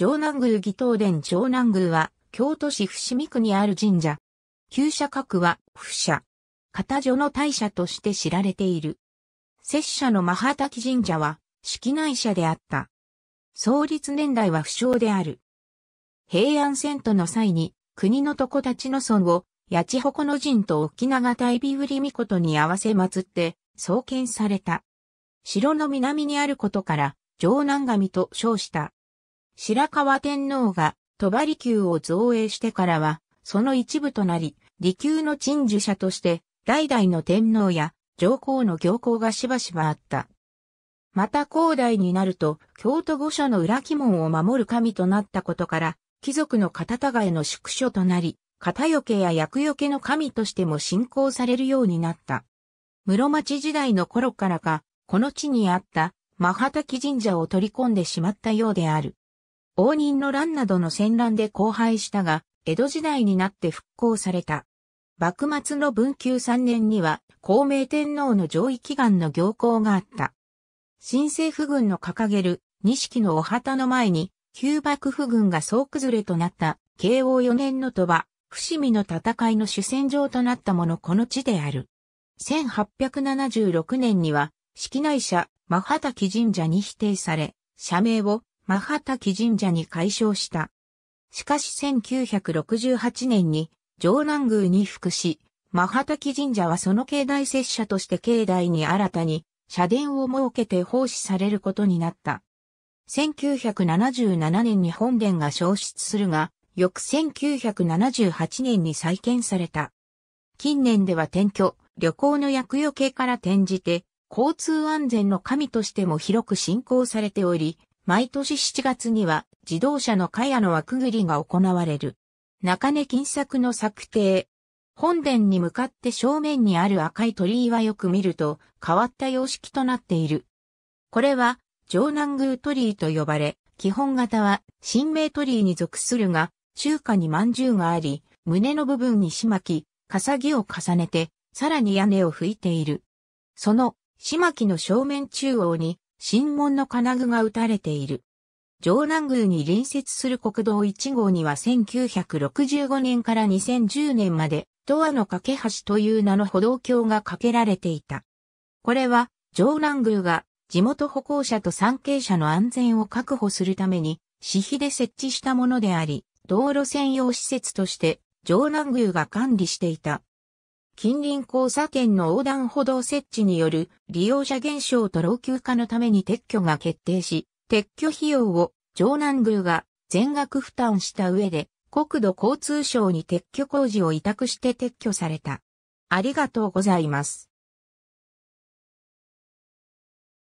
城南宮義東殿城南宮は、京都市伏見区にある神社。旧社格は、不社。片女の大社として知られている。拙者のマ畑神社は、式内社であった。創立年代は不詳である。平安遷都の際に、国の床たちの尊を、八千穂の神と沖永大美売りことに合わせ祀って、創建された。城の南にあることから、城南神と称した。白河天皇が鳥張離宮を造営してからは、その一部となり、離宮の鎮守者として、代々の天皇や上皇の行幸がしばしばあった。また高代になると、京都御所の裏鬼門を守る神となったことから、貴族の片たがえの宿所となり、片よけや厄よけの神としても信仰されるようになった。室町時代の頃からか、この地にあった、真畑神社を取り込んでしまったようである。応仁の乱などの戦乱で荒廃したが、江戸時代になって復興された。幕末の文久3年には、孔明天皇の上位祈願の行幸があった。新政府軍の掲げる、錦のお旗の前に、旧幕府軍が総崩れとなった、慶応4年の鳥羽、伏見の戦いの主戦場となったものこの地である。1876年には、式内社、真畑神社に否定され、社名をマハタキ神社に改称した。しかし1968年に城南宮に復し、マハタキ神社はその境内拙者として境内に新たに社殿を設けて奉仕されることになった。1977年に本殿が消失するが、翌1978年に再建された。近年では転居、旅行の厄除けから転じて、交通安全の神としても広く信仰されており、毎年7月には自動車の茅の枠繰りが行われる。中根金作の策定。本殿に向かって正面にある赤い鳥居はよく見ると変わった様式となっている。これは城南宮鳥居と呼ばれ、基本型は新名鳥居に属するが、中華に饅頭があり、胸の部分にしまき、かさぎを重ねて、さらに屋根を吹いている。その、しまきの正面中央に、神門の金具が打たれている。城南宮に隣接する国道1号には1965年から2010年まで、ドアの架け橋という名の歩道橋が架けられていた。これは、城南宮が地元歩行者と参詣者の安全を確保するために、私費で設置したものであり、道路専用施設として、城南宮が管理していた近隣交差点の横断歩道設置による利用者減少と老朽化のために撤去が決定し、撤去費用を城南宮が全額負担した上で国土交通省に撤去工事を委託して撤去された。ありがとうございます。